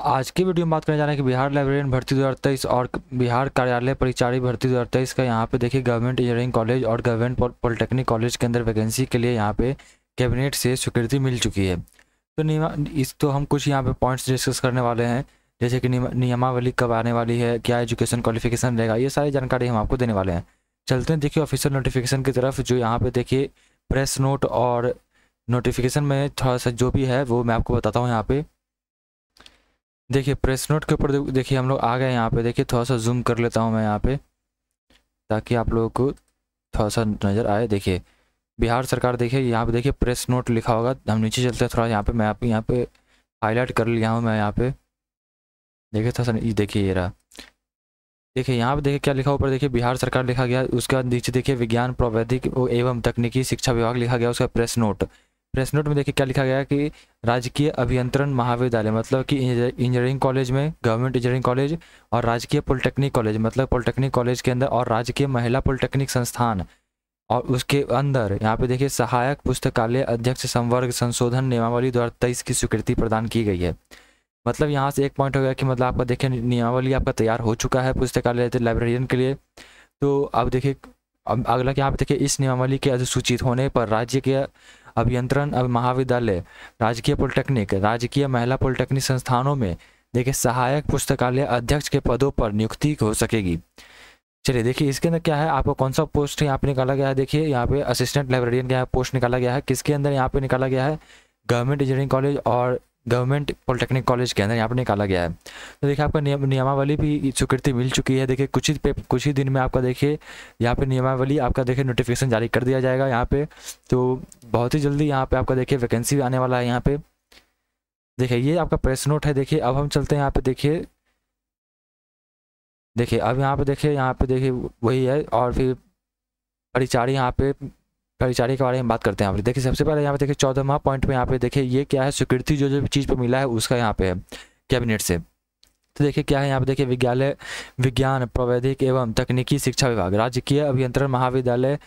आज की वीडियो में बात करने जा रहे हैं कि बिहार लाइब्रेरियन भर्ती 2023 और बिहार कार्यालय परिचारी भर्ती 2023 का यहाँ पे देखिए गवर्नमेंट इंजीनियरिंग कॉलेज और गवर्नमेंट पॉलिटेक्निक कॉलेज के अंदर वैकेंसी के लिए यहाँ पे कैबिनेट से स्वीकृति मिल चुकी है तो नियम इस तो हम कुछ यहाँ पे पॉइंट्स डिस्कस करने वाले हैं जैसे कि नियमावली कब आने वाली है क्या एजुकेशन क्वालिफिकेशन रहेगा ये सारी जानकारी हम आपको देने वाले हैं चलते हैं देखिए ऑफिशियल नोटिफिकेशन की तरफ जो यहाँ पे देखिए प्रेस नोट और नोटिफिकेशन में थोड़ा सा जो भी है वो मैं आपको बताता हूँ यहाँ पे देखिए प्रेस नोट के ऊपर देखिए हम लोग आ गए यहाँ पे देखिए थोड़ा सा जूम कर लेता हूँ मैं यहाँ पे ताकि आप लोगों को थोड़ा सा नज़र आए देखिए बिहार सरकार देखिए यहाँ पे देखिए प्रेस नोट लिखा होगा हम नीचे चलते हैं थोड़ा यहाँ पे मैं आप यहाँ पे हाईलाइट कर लिया हूँ मैं यहाँ पे देखिए थोड़ा सा देखिए ये रहा देखिए यहाँ पे देखिए क्या लिखा ऊपर देखिए बिहार सरकार लिखा गया उसका नीचे देखिए विज्ञान प्रौद्योगिक एवं तकनीकी शिक्षा विभाग लिखा गया उसका प्रेस नोट प्रेस नोट में देखिए क्या लिखा गया कि राजकीय अभियंत्रण महाविद्यालय मतलब कि इंजीनियरिंग कॉलेज में गवर्नमेंट इंजीनियरिंग कॉलेज और राजकीय पॉलिटेक्निक कॉलेज मतलब पॉलिटेक्निक कॉलेज के अंदर और राजकीय महिला पॉलिटेक्निक संस्थान और उसके अंदर यहाँ पे देखिए सहायक पुस्तकालय अध्यक्ष संवर्ग संशोधन नियमावली दो की स्वीकृति प्रदान की गई है मतलब यहाँ से एक पॉइंट हो गया कि मतलब आपका देखिए नियमावली आपका तैयार हो चुका है पुस्तकालय लाइब्रेरियन के लिए तो अब देखिए अब अगला यहाँ पे देखिए इस नियमावली के अधिसूचित होने पर राज्य के अभियंत्रण अब महाविद्यालय राजकीय पॉलिटेक्निक राजकीय महिला पॉलिटेक्निक संस्थानों में देखिए सहायक पुस्तकालय अध्यक्ष के पदों पर नियुक्ति हो सकेगी चलिए देखिए इसके अंदर क्या है आपको कौन सा पोस्ट यहाँ पे निकाला गया है देखिए यहाँ पे असिस्टेंट लाइब्रेरियन का पोस्ट निकाला गया है किसके अंदर यहाँ पे निकाला गया है गवर्नमेंट इंजीनियरिंग कॉलेज और गवर्नमेंट पॉलिटेक्निक कॉलेज के अंदर यहाँ पर निकाला गया है तो देखिए आपका नियम नियमावली भी स्वीकृति मिल चुकी है देखिए कुछ ही पे कुछ ही दिन में आपका देखिए यहाँ पे नियमावली आपका देखिए नोटिफिकेशन जारी कर दिया जाएगा यहाँ पे तो बहुत ही जल्दी यहाँ पे आपका देखिए वैकेंसी भी आने वाला है यहाँ पे देखिए ये आपका प्रेस नोट है देखिए अब हम चलते हैं यहाँ पे देखिए देखिए अब यहाँ पे देखिए यहाँ पे देखिए वही है और फिर परिचारी यहाँ पे कर्मचारी के बारे में बात करते हैं यहाँ पर देखिए सबसे पहले यहाँ पे देखिए चौदहवा पॉइंट में यहाँ पे देखिए ये क्या है स्वीकृति जो जो चीज़ पर मिला है उसका यहाँ पे है कैबिनेट से तो देखिए क्या है यहाँ पे देखिए विद्यालय विज्ञान प्रवैधिक एवं तकनीकी शिक्षा विभाग राजकीय अभियंत्रण महाविद्यालय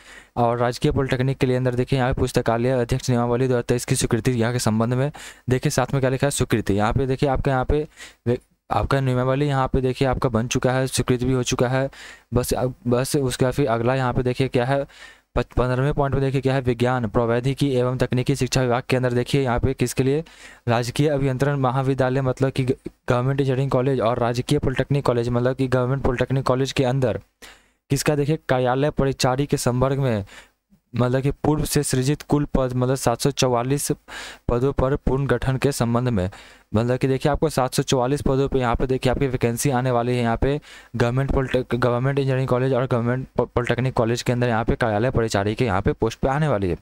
और राजकीय पॉलिटेक्निक के लिए अंदर देखिए यहाँ पे पुस्तकालय अध्यक्ष नियमावली दो हज़ार तेईस की स्वीकृति यहाँ के संबंध में देखिए साथ में क्या लिखा है स्वीकृति यहाँ पे देखिए आपके यहाँ पे आपका नियमावली यहाँ पे देखिए आपका बन चुका है स्वीकृति भी हो चुका है बस बस उसका फिर अगला यहाँ पे देखिए क्या है पंद्रहवें पॉइंट में देखिए क्या है विज्ञान प्रौवैधिकी एवं तकनीकी शिक्षा विभाग के अंदर देखिए यहाँ पे किसके लिए राजकीय अभियंत्रण महाविद्यालय मतलब कि गवर्नमेंट इंजीनियरिंग कॉलेज और राजकीय पॉलिटेक्निक कॉलेज मतलब कि गवर्नमेंट पॉलिटेक्निक कॉलेज के अंदर किसका देखिए कार्यालय परिचारी के संपर्क में मतलब कि पूर्व से सृजित कुल पद मतलब सात पदों पर पुनर्गठन के संबंध में मतलब कि देखिए आपको 744 पदों पर यहाँ पे देखिए आपकी वैकेंसी आने वाली है यहाँ पे government polytech government engineering college और गवर्नमेंट पॉलिटेक्निक कॉलेज के अंदर यहाँ पे कार्यालय परिचारी के यहाँ पे पोस्ट पर आने वाली है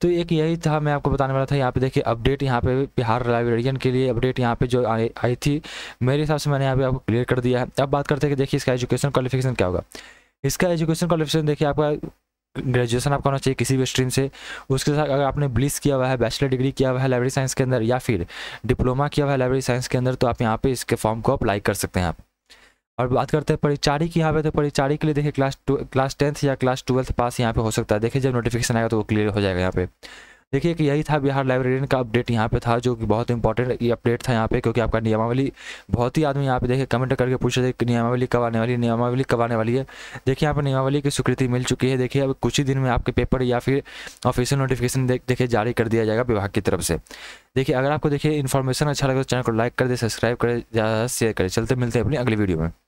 तो एक यही था मैं आपको बताने वाला था यहाँ पे देखिए अपडेट यहाँ पे बिहार लाइब्रेरियन के लिए अपडेट यहाँ पे जो आई थी मेरे हिसाब से मैंने यहाँ पे आपको क्लियर कर दिया है अब बात करते हैं कि देखिए इसका एजुकेशन क्वालिफिकेशन क्या होगा इसका एजुकेशन क्वालिफिकेशन देखिए आपका ग्रेजुएशन आपका होना चाहिए किसी भी स्ट्रीम से उसके साथ अगर आपने ब्लिस किया हुआ है बैचलर डिग्री किया हुआ है लाइब्रेरी साइंस के अंदर या फिर डिप्लोमा किया हुआ है लाइब्रेरी साइंस के अंदर तो आप यहाँ पे इसके फॉर्म को अप्लाई कर सकते हैं आप और बात करते हैं परिचारी की यहाँ पे तो परिचारी के लिए देखिए क्लास टू क्लास टेंथ या क्लास ट्वेल्थ पास यहाँ पे हो सकता है देखिए जब नोटिफिकेशन आएगा तो वो क्लियर हो जाएगा यहाँ पे देखिए कि यही था बिहार लाइब्रेरियन का अपडेट यहाँ पे था जो कि बहुत इंपॉर्टेंट ये अपडेट था यहाँ पे क्योंकि आपका नियमावली बहुत ही आदमी यहाँ पे देखिए कमेंट करके पूछ रहे थे कि नियमावली कब आने वाली है नियमावली कब आने वाली है देखिए यहाँ पे नियमावली की स्वीकृति मिल चुकी है देखिए अब कुछ ही दिन में आपके पेपर या फिर ऑफिशियल नोटिफिकेशन देखिए जारी कर दिया जाएगा विभाग की तरफ से देखिए अगर आपको देखिए इन्फॉर्मेशन अच्छा लगे तो चैनल को लाइक कर दे सब्सक्राइब करें ज़्यादा शेयर करें चलते मिलते हैं अपनी अगली वीडियो में